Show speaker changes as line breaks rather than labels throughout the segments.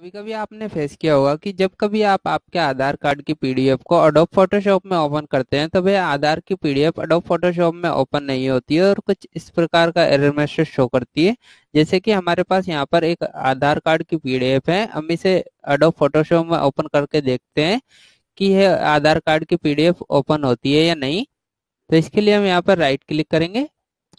कभी कभी आपने फेस किया होगा कि जब कभी आप आपके आधार कार्ड की पीडीएफ को अडोप फोटोशॉप में ओपन करते हैं तब यह आधार की पीडीएफ अडोप फोटोशॉप में ओपन नहीं होती है और कुछ इस प्रकार का एरर मैसेज शो करती है जैसे कि हमारे पास यहाँ पर एक आधार कार्ड की पीडीएफ है हम इसे अडोप फोटोशॉप में ओपन करके देखते हैं कि यह आधार कार्ड की पीडीएफ ओपन होती है या नहीं तो इसके लिए हम यहाँ पर राइट क्लिक करेंगे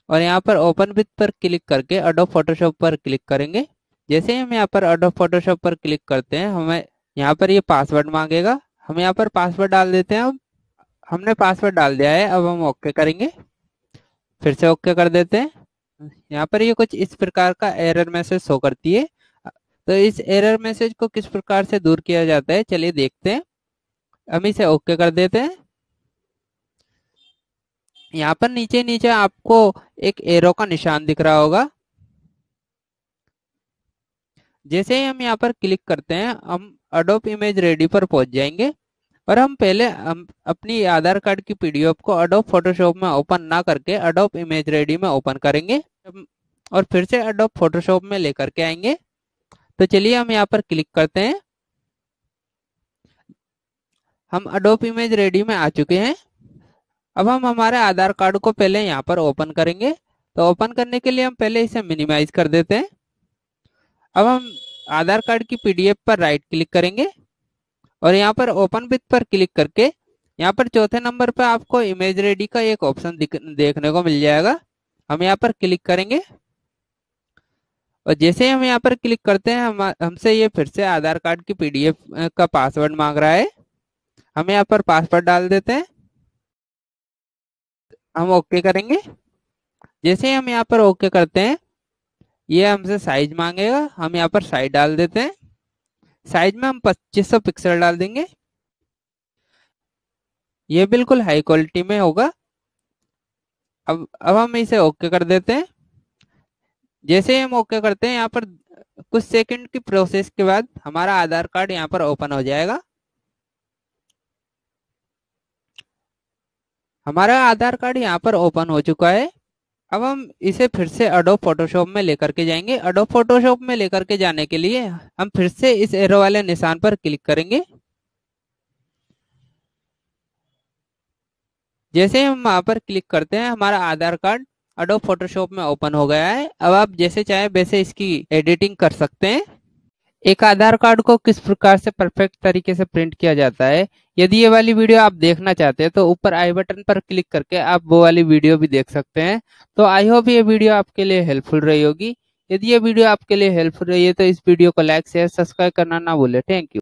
और यहाँ पर ओपन विथ पर क्लिक करके अडोप फोटोशॉप पर क्लिक करेंगे जैसे ही हम यहाँ पर अडोब फोटोशॉप पर क्लिक करते हैं हमें यहाँ पर ये यह पासवर्ड मांगेगा हम यहाँ पर पासवर्ड डाल देते हैं हम हमने पासवर्ड डाल दिया है अब हम ओके करेंगे फिर से ओके कर देते हैं यहाँ पर ये यह कुछ इस प्रकार का एरर मैसेज शो करती है तो इस एरर मैसेज को किस प्रकार से दूर किया जाता है चलिए देखते हैं हम इसे ओके कर देते हैं यहाँ पर नीचे नीचे आपको एक एरो का निशान दिख रहा होगा जैसे ही हम यहाँ पर क्लिक करते हैं हम अडोप इमेज रेडी पर पहुंच जाएंगे और हम पहले हम अपनी आधार कार्ड की पीडीएफ को अडोप फोटोशॉप में ओपन ना करके अडोप इमेज रेडी में ओपन करेंगे और फिर से अडोप फोटोशॉप में लेकर के आएंगे तो चलिए हम यहाँ पर क्लिक करते हैं हम अडोप इमेज रेडी में आ चुके हैं अब हम हमारे आधार कार्ड को पहले यहाँ पर ओपन करेंगे तो ओपन करने के लिए हम पहले इसे मिनिमाइज कर देते हैं अब हम आधार कार्ड की पीडीएफ पर राइट क्लिक करेंगे और यहाँ पर ओपन विथ पर क्लिक करके यहाँ पर चौथे नंबर पर आपको इमेज रेडी का एक ऑप्शन देखने को मिल जाएगा हम यहाँ पर क्लिक करेंगे और जैसे हम यहाँ पर क्लिक करते हैं हम हमसे ये फिर से आधार कार्ड की पीडीएफ का पासवर्ड मांग रहा है हम यहाँ पर पासवर्ड डाल देते हैं हम ओके करेंगे जैसे हम यहाँ पर ओके करते हैं ये हमसे साइज मांगेगा हम यहाँ पर साइज डाल देते हैं साइज में हम 2500 पिक्सल डाल देंगे ये बिल्कुल हाई क्वालिटी में होगा अब अब हम इसे ओके कर देते हैं जैसे ही हम ओके करते हैं यहाँ पर कुछ सेकंड की प्रोसेस के बाद हमारा आधार कार्ड यहाँ पर ओपन हो जाएगा हमारा आधार कार्ड यहाँ पर ओपन हो चुका है अब हम इसे फिर से अडो फोटोशॉप में लेकर के जाएंगे अडो फोटोशॉप में लेकर के जाने के लिए हम फिर से इस एरो वाले निशान पर क्लिक करेंगे जैसे हम वहां पर क्लिक करते हैं हमारा आधार कार्ड अडो फोटोशॉप में ओपन हो गया है अब आप जैसे चाहे वैसे इसकी एडिटिंग कर सकते हैं एक आधार कार्ड को किस प्रकार से परफेक्ट तरीके से प्रिंट किया जाता है यदि ये वाली वीडियो आप देखना चाहते हैं तो ऊपर आई बटन पर क्लिक करके आप वो वाली वीडियो भी देख सकते हैं तो आई होप ये वीडियो आपके लिए हेल्पफुल रही होगी यदि ये वीडियो आपके लिए हेल्पफुल रही है तो इस वीडियो को लाइक शेयर सब्सक्राइब करना ना भूले थैंक यू